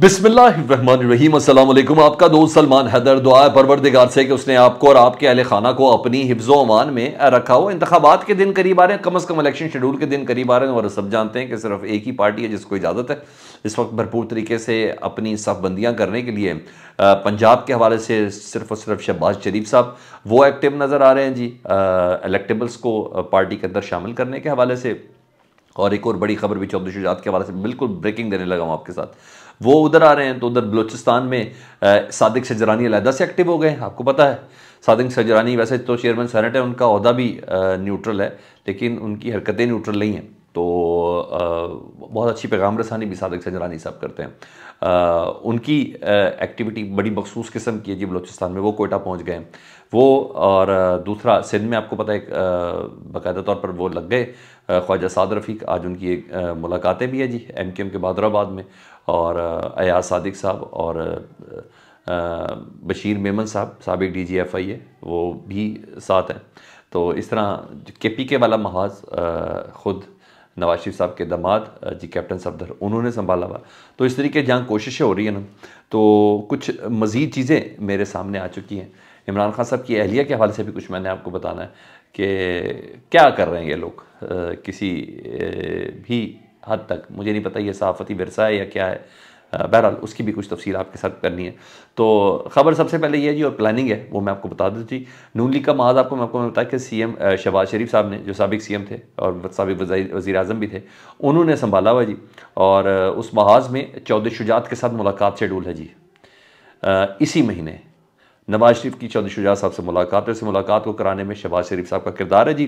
बिस्मिल्लाम आपका दोस्त सलमान हैदर दुआ परवरदिगार से कि उसने आपको और आपके अहल खाना को अपनी हिफ्ज़ो अमान में रखा हो इंतबात के दिन करीब आ रहे हैं कम अज़ कम इलेक्शन शेड्यूल के दिन करीब आ रहे हैं और सब जानते हैं कि सिर्फ एक ही पार्टी है जिसको इजाज़त है इस वक्त भरपूर तरीके से अपनी सफबंदियाँ करने के लिए पंजाब के हवाले से सिर्फ और सिर्फ शहबाज शरीफ साहब वो एक्टिव नज़र आ रहे हैं जी एलेक्टेबल्स को पार्टी के अंदर शामिल करने के हवाले से और एक और बड़ी खबर भी चौधरी शुजात के हवाले से बिल्कुल ब्रेकिंग देने लगा हूँ आपके साथ वो उधर आ रहे हैं तो उधर बलोचिस्तान में सादिक सजरानी अलहदा से एक्टिव हो गए हैं आपको पता है सादिक सजरानी वैसे तो चेयरमैन सेनेट है उनका अहदा भी न्यूट्रल है लेकिन उनकी हरकतें न्यूट्रल नहीं हैं तो बहुत अच्छी पैगाम रसानी भी सादक सजरानी साहब करते हैं आ, उनकी एक्टिविटी बड़ी मखसूस किस्म की है जी बलोचिस्तान में वो कोयटा पहुंच गए वो और दूसरा सिंध में आपको पता है बाकायदा तौर पर वो लग गए ख्वाजा साद रफ़ीक आज उनकी एक मुलाकातें भी है जी एम के एम के बहादुराबाद में और अयाज सादिक साहब और आ, बशीर मेमन साहब सबक डी जी एफ आई है वो भी साथ हैं तो इस तरह के पी के वाला महाज ख़ुद नवाज शरीफ साहब के दामाद जी कैप्टन सफदर उन्होंने संभाला हुआ तो इस तरीके जहाँ कोशिशें हो रही हैं ना तो कुछ मज़ीद चीज़ें मेरे सामने आ चुकी हैं इमरान खान साहब की अहलिया के हवाले से भी कुछ मैंने आपको बताना है कि क्या कर रहे हैं ये लोग किसी भी हद तक मुझे नहीं पता ये सहाफ़ती वरसा है या क्या है बहरहाल उसकी भी कुछ तफसील आपके साथ करनी है तो खबर सबसे पहले ये है जी और प्लानिंग है वो मैं आपको बता दूँ जी नून लीग का माज आपको मैं आपको बताया कि सी एम शहबाज शरीफ साहब ने जो सबक सी एम थे और सबक वजी अजम भी थे उन्होंने संभाला हुआ जी और उस महाज में चौधरी शुजात के साथ मुलाकात शेड्यूल है जी इसी महीने नवाज शरीफ की चौधरी शुजात साहब से मुलाकात है उस मुलाकात को कराने में शहबाज शरीफ साहब का किरदार है जी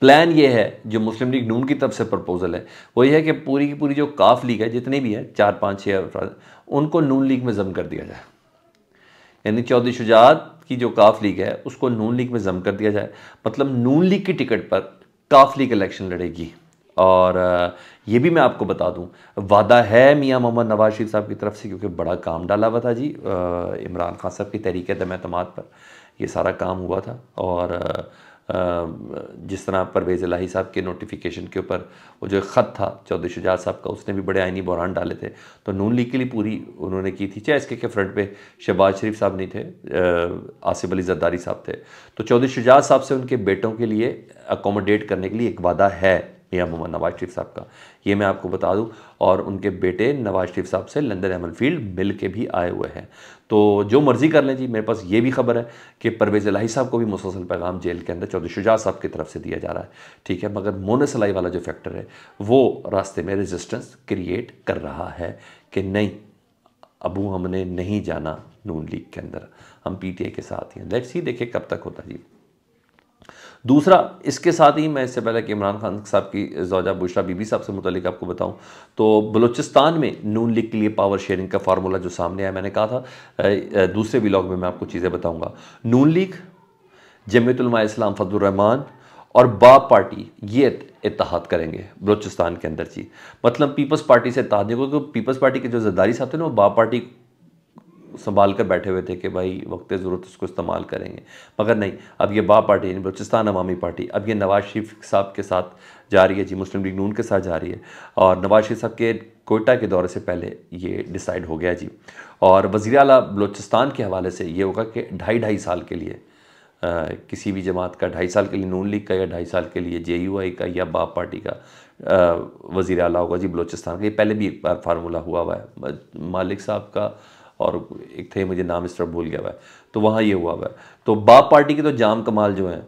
प्लान ये है जो मुस्लिम लीग नून की तरफ से प्रपोज़ल है वो ये है कि पूरी की पूरी जो काफ लीग है जितनी भी है चार पाँच छः अफराद उनको नून लीग में जम कर दिया जाए यानी चौधरी शुजात की जो काफ लीग है उसको नून लीग में जम कर दिया जाए मतलब नून लीग की टिकट पर काफ लीग इलेक्शन लड़ेगी और ये भी मैं आपको बता दूं वादा है मियां मोहम्मद नवाज शरीफ साहब की तरफ से क्योंकि बड़ा काम डाला हुआ था जी इमरान खान साहब की तहरीक दम पर ये सारा काम हुआ था और जिस तरह परवेज़ लाही साहब के नोटिफिकेशन के ऊपर वो जो ख़त था चौधरी शुजात साहब का उसने भी बड़े आइनी बहरान डाले थे तो नून लीग के लिए पूरी उन्होंने की थी चाहे इसके के फ्रंट पे शहबाज शरीफ साहब नहीं थे आसिफ अली जद्दारी साहब थे तो चौधरी शुजात साहब से उनके बेटों के लिए अकोमोडेट करने के लिए एक वादा है ये मोहम्मद नवाज शरीफ साहब का ये मैं आपको बता दूं और उनके बेटे नवाज शरीफ साहब से लंदन एमल फील्ड मिल के भी आए हुए हैं तो जो मर्ज़ी कर लें जी मेरे पास ये भी खबर है कि परवेज़ लाही साहब को भी मुसलसल पैगाम जेल के अंदर चौधरी शुजात साहब की तरफ से दिया जा रहा है ठीक है मगर मोनसलाई वाला जो फैक्टर है वो रास्ते में रेजिस्टेंस क्रिएट कर रहा है कि नहीं अबू हमने नहीं जाना नून लीग के अंदर हम आई के साथ हैं लेट्स ही देखें कब तक होता जी दूसरा इसके साथ ही मैं इससे पहले कि इमरान खान साहब की जौजा बुशरा बीबी साहब से मुतलिक आपको बताऊं तो बलूचिस्तान में नून लीग के लिए पावर शेयरिंग का फार्मूला जो सामने आया मैंने कहा था दूसरे ब्लॉग में मैं आपको चीज़ें बताऊंगा नून लीग जमीतलमा इस्लाम फजलरहमान और बाप पार्टी ये इतहाद करेंगे बलूचिस्तान के अंदर जी मतलब पीपल्स पार्टी से इतिहाद नहीं क्योंकि पीपल्स पार्टी के जो जरदारी साहब थे ना वो बाप पार्टी संभाल कर बैठे हुए थे कि भाई वक्त ज़रूरत उसको इस्तेमाल करेंगे मगर नहीं अब ये बा पार्टी यानी बलोचिस्तान अवामी पार्टी अब ये नवाज शरीफ साहब के साथ जा रही है जी मुस्लिम लीग नून के साथ जा रही है और नवाज शरीफ साहब के कोयटा के दौरे से पहले ये डिसाइड हो गया जी और वज़ी अला बलोचिस्तान के हवाले से ये होगा कि ढाई ढाई साल के लिए आ, किसी भी जमात का ढाई साल के लिए नून लीग का या ढाई साल के लिए जे यू आई का या बाप पार्टी का वज़ी अला होगा जी बलोचिस्तान का ये पहले भी एक बार फार्मूला हुआ हुआ है मालिक साहब का और एक थे मुझे नाम इस तरफ भूल गया हुआ तो वहाँ ये हुआ हुआ तो बाप पार्टी के तो जाम कमाल जो हैं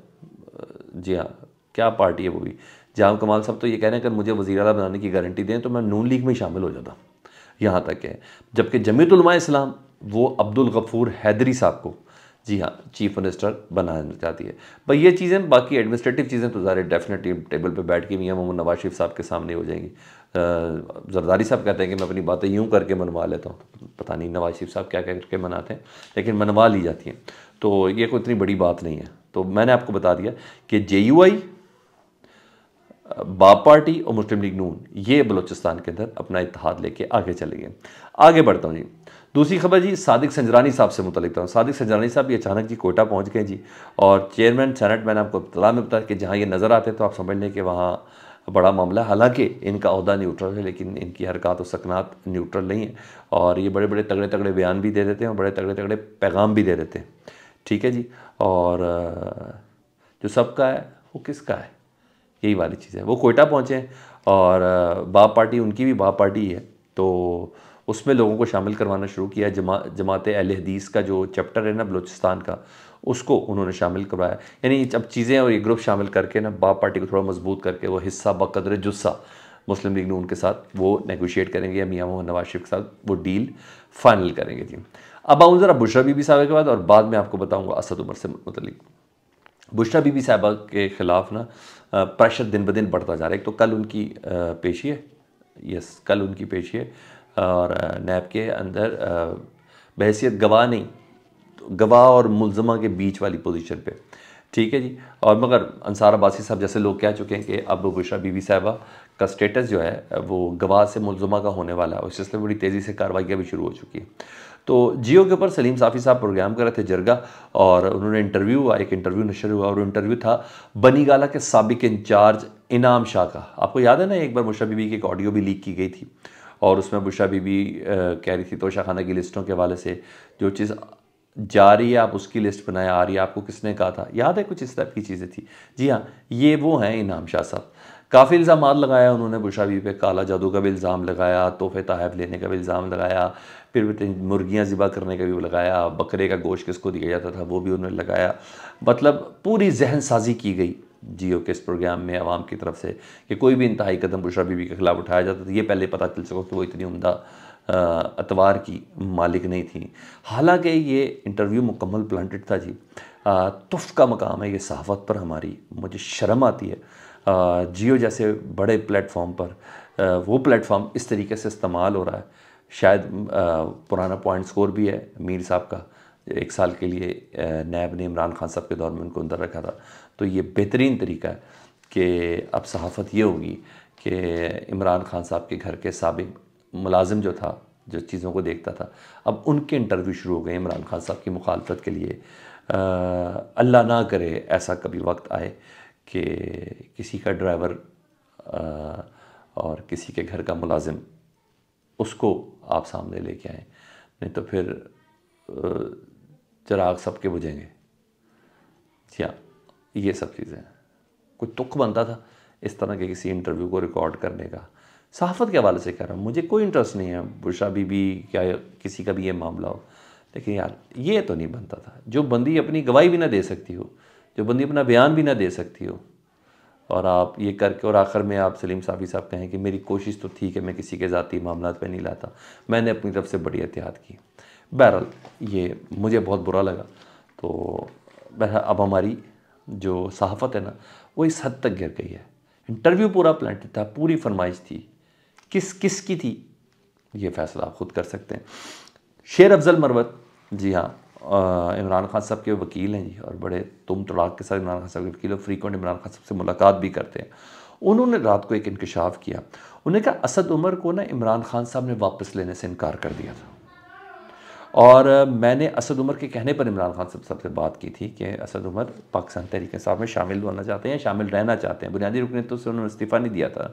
जी हाँ क्या पार्टी है वो भी जाम कमाल साहब तो ये कह रहे हैं अगर मुझे वजी अला बनाने की गारंटी दें तो मैं नून लीग में शामिल हो जाता यहाँ तक है जबकि जमीतलमा इस्लाम वो अब्दुल गफूर हैदरी साहब को जी हाँ चीफ मिनिस्टर बनाना चाहती है पर ये चीज़ें बाकी एडमिनिस्ट्रेटिव चीज़ें तो ज़्यादा डेफिनेटली टेबल पे बैठ के मियाँ मोहम्मद नवाज शरीफ साहब के सामने हो जाएंगी जरदारी साहब कहते हैं कि मैं अपनी बातें यूँ करके मनवा लेता हूँ तो पता नहीं नवाज शरीफ साहब क्या करके मनाते हैं लेकिन मनवा ली जाती हैं तो ये कोई इतनी बड़ी बात नहीं है तो मैंने आपको बता दिया कि जे बाप पार्टी और मुस्लिम लीग नून ये बलूचिस्तान के अंदर अपना इतिहाद लेके आगे चले गए आगे बढ़ता हूँ जी दूसरी खबर जी सादिक संजरानी साहब से मुतलिक था सादिक संजरानी साहब ये अचानक जी कोयटा पहुँच गए जी और चेयरमैन सेनेट मैंने आपको इतला में बताया कि जहाँ ये नज़र आते तो आप समझ लें कि वहाँ बड़ा मामला हालांकि इनका अहदा न्यूट्रल है लेकिन इनकी हरकत और सकनात न्यूट्रल नहीं है और ये बड़े बड़े तगड़े तगड़े बयान भी दे देते हैं और बड़े तगड़े तगड़े पैगाम भी दे देते हैं ठीक है जी और जो सबका है वो किसका है यही वाली चीज़ है वो कोयटा पहुँचे और बाप पार्टी उनकी भी बाप पार्टी है तो उसमें लोगों को शामिल करवाना शुरू किया जमा जमात अहल हदीस का जो चैप्टर है ना बलूचिस्तान का उसको उन्होंने शामिल करवाया यानी अब चीज़ें और ये ग्रुप शामिल करके ना बाप पार्टी को थोड़ा मजबूत करके वो हिस्सा बकदर जुस्सा मुस्लिम लीग नून के साथ वो नेगोशिएट करेंगे या मियाँ मोहम्मद नवाज शरीफ के साथ वो डील फाइनल करेंगे जी अब आऊँ ज़रा बुशरा बीबी साहबा के बाद और बाद में आपको बताऊँगा असद उमर से मतलब बुशरा बीबी साहबा के ख़िलाफ़ ना प्रेशर दिन ब दिन बढ़ता जा रहा है एक तो कल उनकी पेशी है यस कल उनकी पेशी है और नैब के अंदर बहसीत गवाह नहीं गवाह और मुलजमा के बीच वाली पोजीशन पे ठीक है जी और मगर अंसार अब्बासी साहब जैसे लोग कह चुके हैं कि अब बुशरा बीवी साहबा का स्टेटस जो है वो गवाह से मुलजमा का होने वाला है और सिलसिले में बड़ी तेज़ी से कार्रवाइयाँ भी शुरू हो चुकी है तो जियो के ऊपर सलीम साफ़ी साहब प्रोग्राम कर रहे थे जरगा और उन्होंने इंटरव्यू हुआ एक इंटरव्यू नशर हुआ और इंटरव्यू था बनी गाला के सबक इंचार्ज इनाम शाह का आपको याद है ना एक बार मुशा बीवी की एक ऑडियो भी लीक की गई थी और उसमें बुशा बीबी कह रही थी तोशा खाना की लिस्टों के हवाले से जो चीज़ जा रही है आप उसकी लिस्ट बनाए आ रही है आपको किसने कहा था याद है कुछ इस टाइप की चीज़ें थी जी हाँ ये वो हैं इनाम शाह साहब काफ़ी इल्ज़ाम लगाया उन्होंने बुशा बीबी पे काला जादू का भी इल्ज़ाम लगाया तोहफे तहफ लेने का भी इल्ज़ाम लगाया फिर मुर्गियाँ ज़िबा करने का भी लगाया बकरे का गोश्त किसको दिया जाता था वो भी उन्होंने लगाया मतलब पूरी जहन साजी की गई जियो के इस प्रोग्राम में आवाम की तरफ से कि कोई भी इंतहाई कदम बुशरा बीबी के ख़िलाफ़ उठाया जाता था ये पहले पता चल सको कि वो इतनी उमदा अतवार की मालिक नहीं थी हालांकि ये इंटरव्यू मुकम्मल प्लान्ट था जी तुफ़ का मकाम है ये सहावत पर हमारी मुझे शर्म आती है जियो जैसे बड़े प्लेटफॉर्म पर वो प्लेटफॉर्म इस तरीके से इस्तेमाल हो रहा है शायद पुराना पॉइंट स्कोर भी है मीर साहब का एक साल के लिए नैब ने इमरान खान साहब के दौर में उनको अंदर रखा था तो ये बेहतरीन तरीका है कि अब सहाफ़त ये होगी कि इमरान खान साहब के घर के सबक मुलाजिम जो था जो चीज़ों को देखता था अब उनके इंटरव्यू शुरू हो गए इमरान खान साहब की मुखालफत के लिए अल्लाह ना करे ऐसा कभी वक्त आए कि किसी का ड्राइवर और किसी के घर का मुलाजिम उसको आप सामने लेके आए नहीं तो फिर चिराग सबके बुझेंगे या ये सब चीज़ें कोई तुक बनता था इस तरह के किसी इंटरव्यू को रिकॉर्ड करने का सहाफ़त के हवाले से कह रहा हूँ मुझे कोई इंटरेस्ट नहीं है बुशा बीबी क्या किसी का भी ये मामला हो लेकिन यार ये तो नहीं बनता था जो बंदी अपनी गवाही भी ना दे सकती हो जो बंदी अपना बयान भी ना दे सकती हो और आप ये करके और आखिर में आप सलीम साफ़ी साहब कहें कि मेरी कोशिश तो थी कि मैं किसी के ज़ाती मामला पर नहीं लाता मैंने अपनी तरफ से बड़ी एहतियात की बहरहाल ये मुझे बहुत बुरा लगा तो बहरहाल अब हमारी जो सहाफ़त है ना वो इस हद तक गिर गई है इंटरव्यू पूरा प्लैट था पूरी फरमाइश थी किस किस की थी ये फैसला आप ख़ुद कर सकते हैं शेर अफजल मरवत जी हाँ इमरान खान साहब के वकील हैं जी और बड़े तुम तड़ाक के साथ इमरान खान साहब के वकील और फ्रीकुंट इमरान खान साहब से मुलाकात भी करते हैं उन्होंने रात को एक इंकशाफ किया उन्हें कहा असद उमर को ना इमरान खान साहब ने वापस लेने से इनकार कर दिया था और मैंने असद उमर के कहने पर इमरान खान साहब सबसे बात की थी कि असद उमर पाकिस्तान तहरीक साहब में शामिल होना चाहते हैं शामिल रहना चाहते हैं बुनियादी रुकने तो उन्होंने इस्तीफ़ा नहीं दिया था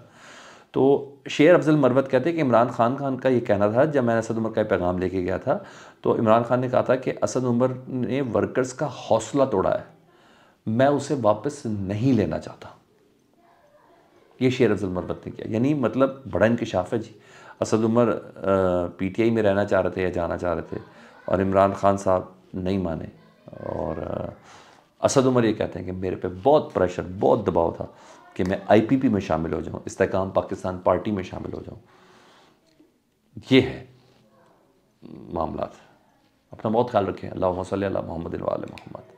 तो शेर अफजल मरवत कहते हैं कि इमरान खान खान का ये कहना था जब मैंने असद उमर का पैगाम लेके गया था तो इमरान खान ने कहा था कि असद उमर ने वर्कर्स का हौसला तोड़ा है मैं उसे वापस नहीं लेना चाहता ये शेर अफजल मरवत ने किया यानी मतलब बड़ा इनकशाफ है जी असद उमर पीटीआई में रहना चाह रहे थे या जाना चाह रहे थे और इमरान खान साहब नहीं माने और असद उमर ये कहते हैं कि मेरे पे बहुत प्रेशर बहुत दबाव था कि मैं आईपीपी में शामिल हो जाऊं इस्तेकाम पाकिस्तान पार्टी में शामिल हो जाऊं ये है मामला अपना बहुत ख्याल रखें अल्लाह सल मोहम्मद मोहम्मद